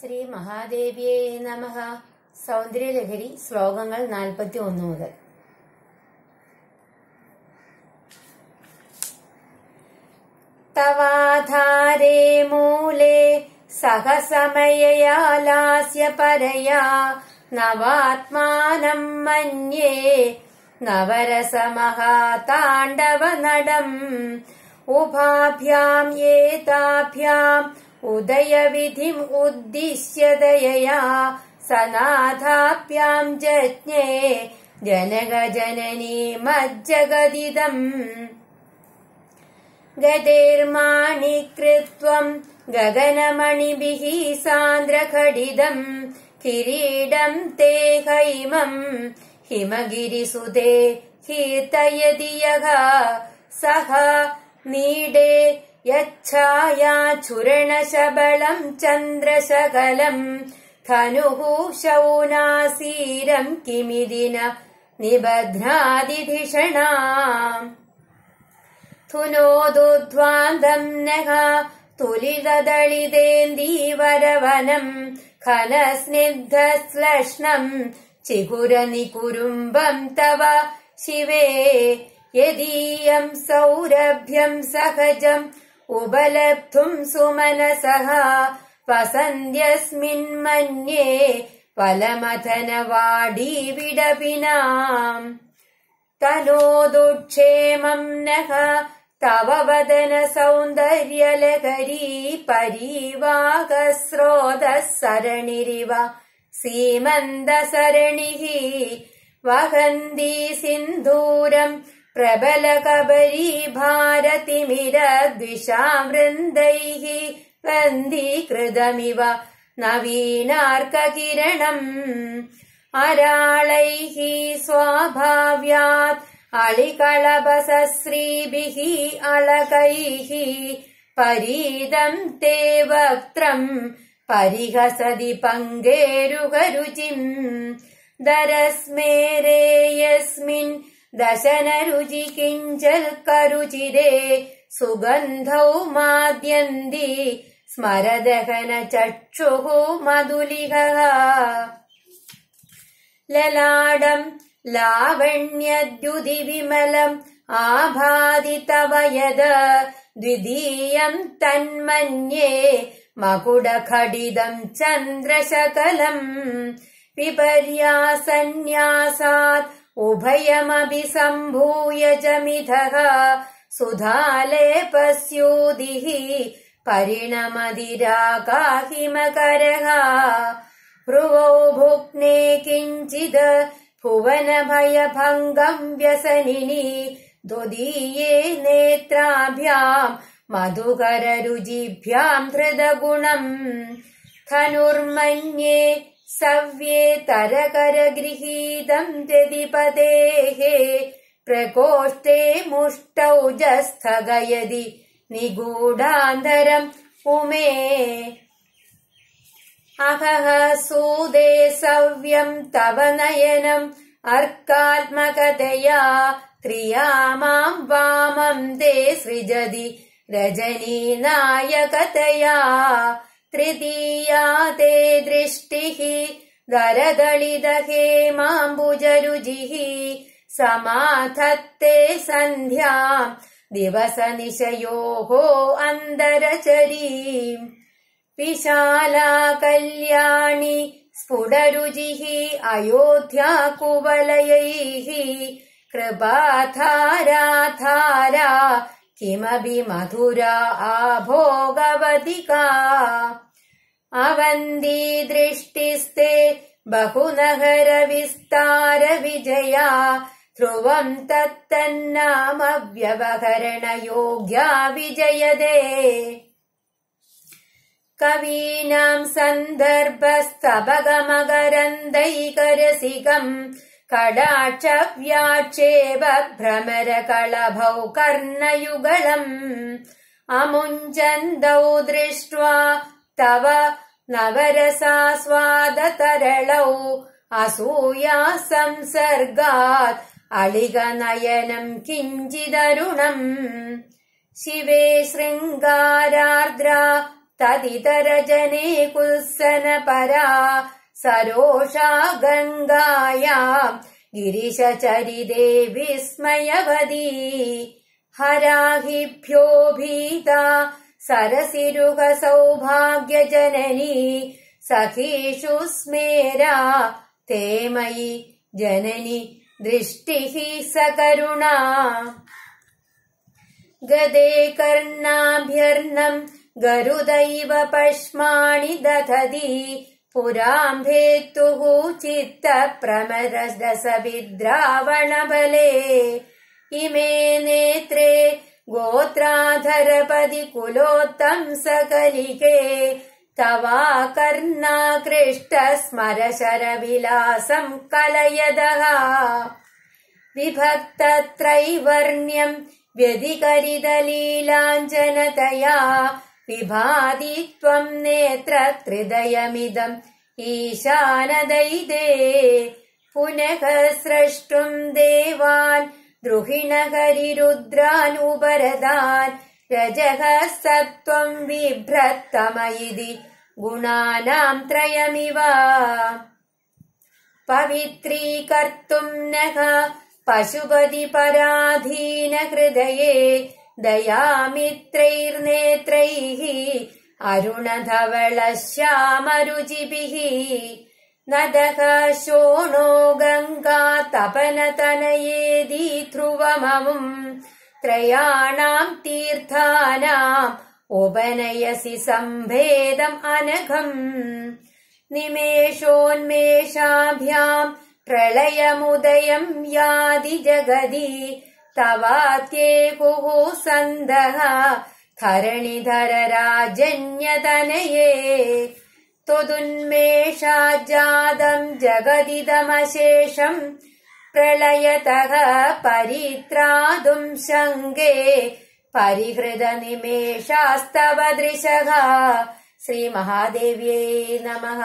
ശ്രീ മഹാദേവിയേ നമ സൗന്ദര്യലഹരി ശ്ലോകങ്ങൾ നാൽപ്പത്തി ഒന്ന് മുതൽ തവാധാരേ മൂലേ സഹസമയയാലാസ്യ പരയാ നവാത്മാനം മന്യേ നടം ഉഭാഭ്യാം ഏതാഭ്യാം उदयविधिम् उद्दिश्य दयया सनाथाप्याम् जज्ञे जनगजननी मज्जगदिदम् गदेर्माणि कृत्वम् गगनमणिभिः सान्द्रखडिदम् किरीडम् ते हैमम् हिमगिरिसुते कीर्तयदियग सः नीडे यच्छायाचुरणशबलम् चन्द्रशकलम् धनुः शौनासीरम् किमिति न निबध्नादिधिषणा धुनोदुध्वान्दम् नः तुलिददलितेन्दीवरवनम् वरवनम् खनस्निग्धस्लश्नम् तव शिवे यदीयम् सौरभ्यम् सहजम् उपलब्धुम् सुमनसः वसन्द्यस्मिन्मन्ये वलमथनवाडीविडपिनाम् नः तव वदन सौन्दर्यलकरी परीवाकस्रोतः सरणिरिव सीमन्दसरणिः वहन्ती सिन्धूरम् प्रबलकबरी कबरीभारतिमिरद्विषा वृन्दैः बन्दिकृतमिव नवीनार्क नवीनार्ककिरणं अराळैः स्वाभाव्यात् अलिकळपसश्रीभिः अलकैः परीदम् ते वक्त्रम् परिहसदि पङ्गेरुगरुचिम् दरस्मेरे यस्मिन् दशनरुचि किञ्चल्करुचिरे सुगन्धौ माद्यन्ति स्मरदहनचक्षुः मदुलिकः ललाडम् लावण्यद्युदि विमलम् आभादितवयद द्वितीयम् तन्मन्ये मकुडखडितम् चन्द्रशकलम् विपर्यासन्न्यासात् उभयमभिसम्भूय जमिधः सुधाले पस्यूदिः परिणमदिराकाहिमकरः भ्रुवो भुक्ने किञ्चिद् भुवनभयभङ्गम् व्यसनिनि द्वदीये नेत्राभ्याम् मधुकररुजिभ्याम् धृतगुणम् धनुर्मन्ये सव्येतरकरगृहीतम् यदि पतेः प्रकोष्ठे मुष्टौ ज स्थगयति निगूढान्तरम् उमे सूदे सव्यम् तव नयनम् अर्कात्मकतया क्रिया माम् वामम् ते सृजति रजनीनायकतया तृतीया ते दृष्टिः दरदलिदहे माम्बुजरुजिः समाधत्ते सन्ध्या दिवसनिशयोः अन्तरचरीम् कल्याणि स्फुटरुजिः कुवलयैः कृपाधाराधारा किमपि मधुरा आभोगवधिका अवन्दी दृष्टिस्ते बहुनगरविस्तारविजया विजया ध्रुवम् तत्तन्नामव्यवहरणयोग्या विजयदे कवीनाम् सन्दर्भस्तपगमकरन्धैकरसिकम् कडाचव्याचेव भ्रमरकलभौ कर्णयुगलम् अमुञ्जन्तौ दृष्ट्वा तव नवरसास्वादतरलौ असूया संसर्गात् अलिगनयनम् किञ्चिदरुणम् शिवे शृङ्गारार्द्रा तदितरजने कुत्सनपरा सरोषा गङ्गाया गिरिशचरिदेवि स्मयभदी हराहिभ्यो भीता सरसिरुहसौभाग्यजननी सखीषु स्मेरा ते मयि जननि दृष्टिः सकरुणा गदे कर्णाभ्यर्णम् गरुदैव पश्माणि दधदी पुराभेत्तुः चित्तप्रमरदसविद्रावणबले इमे नेत्रे गोत्राधरपदि कुलोत्तम् सकलिके तवा कर्णाकृष्ट स्मरशरविलासम् कलयदः विभक्तत्रैवर्ण्यम् व्यधिकरिदलीलाञ्जनतया त्वम् नेत्र त्रिदयमिदम् ईशानदयिदे पुनः स्रष्टुम् देवान् द्रुहिणकरिरुद्रानुपरदान् रजः सत्त्वम् बिभ्रत्तम इति गुणानाम् त्रयमिव पवित्रीकर्तुम् नः पशुपतिपराधीनहृदये दयामित्रैर्नेत्रैः अरुणधवळ श्यामरुचिभिः शोणो गङ्गा तपनतनयेदि ध्रुवममुम् त्रयाणाम् तीर्थानाम् उपनयसि अनघम् निमेषोन्मेषाभ्याम् प्रलयमुदयम् यादि जगदि तवात्येकुः सन्दः करणिधरराजन्यतनये त्वदुन्मेषा जादम् जगदिदमशेषम् प्रलयतः परित्रादुम् शङ्गे परिहृदनिमेषास्तव दृशः श्रीमहादेव्यै नमः